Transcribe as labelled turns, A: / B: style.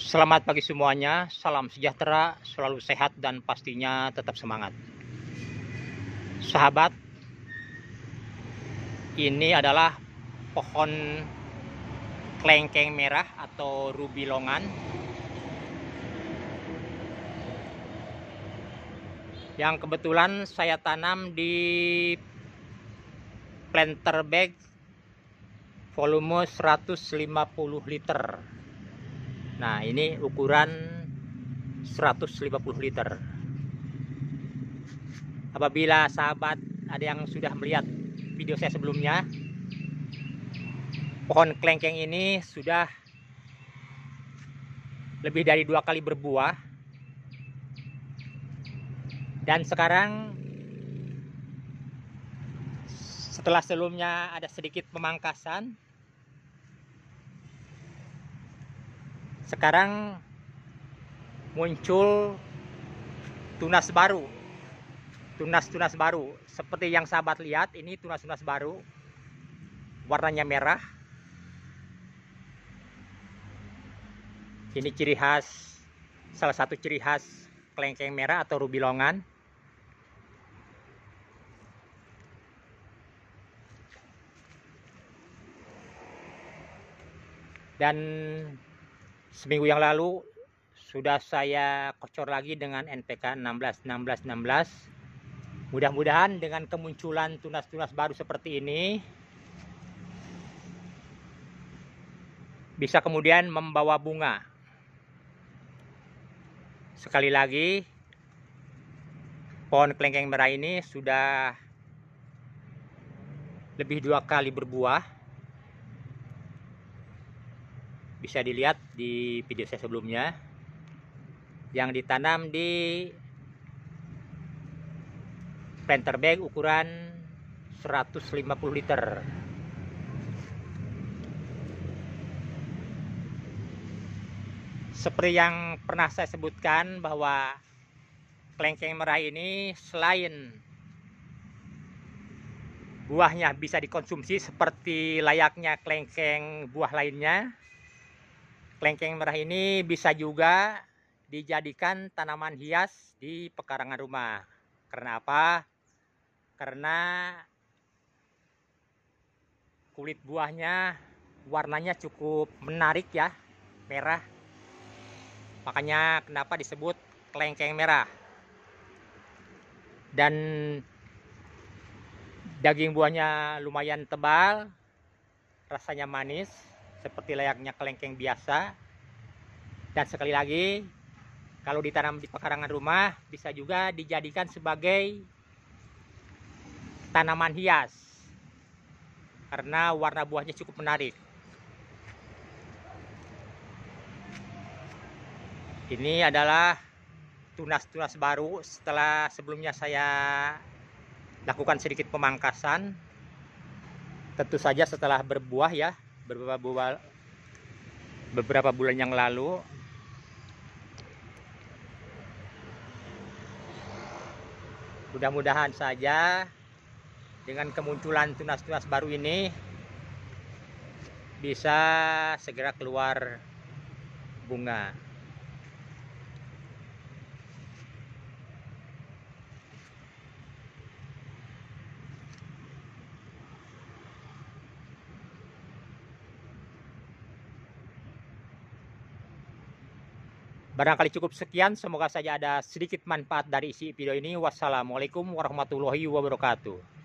A: Selamat pagi semuanya, salam sejahtera, selalu sehat dan pastinya tetap semangat. Sahabat, ini adalah pohon kelengkeng merah atau longan yang kebetulan saya tanam di planter bag volume 150 liter nah ini ukuran 150 liter apabila sahabat ada yang sudah melihat video saya sebelumnya pohon kelengkeng ini sudah lebih dari dua kali berbuah dan sekarang setelah sebelumnya ada sedikit pemangkasan sekarang muncul tunas baru tunas-tunas baru seperti yang sahabat lihat ini tunas-tunas baru warnanya merah ini ciri khas salah satu ciri khas kelengkeng merah atau rubilongan dan seminggu yang lalu sudah saya kocor lagi dengan NPK 16 16 16 mudah-mudahan dengan kemunculan tunas-tunas baru seperti ini bisa kemudian membawa bunga sekali lagi pohon kelengkeng merah ini sudah lebih dua kali berbuah bisa dilihat di video saya sebelumnya yang ditanam di planter bag ukuran 150 liter seperti yang pernah saya sebutkan bahwa kelengkeng merah ini selain buahnya bisa dikonsumsi seperti layaknya kelengkeng buah lainnya Kelengkeng merah ini bisa juga dijadikan tanaman hias di pekarangan rumah. Karena apa? Karena kulit buahnya warnanya cukup menarik ya, merah. Makanya kenapa disebut kelengkeng merah. Dan daging buahnya lumayan tebal, rasanya manis seperti layaknya kelengkeng biasa. Dan sekali lagi, kalau ditanam di pekarangan rumah bisa juga dijadikan sebagai tanaman hias. Karena warna buahnya cukup menarik. Ini adalah tunas-tunas baru setelah sebelumnya saya lakukan sedikit pemangkasan tentu saja setelah berbuah ya beberapa bulan beberapa bulan yang lalu mudah-mudahan saja dengan kemunculan tunas-tunas baru ini bisa segera keluar bunga Barangkali cukup sekian, semoga saja ada sedikit manfaat dari isi video ini. Wassalamualaikum warahmatullahi wabarakatuh.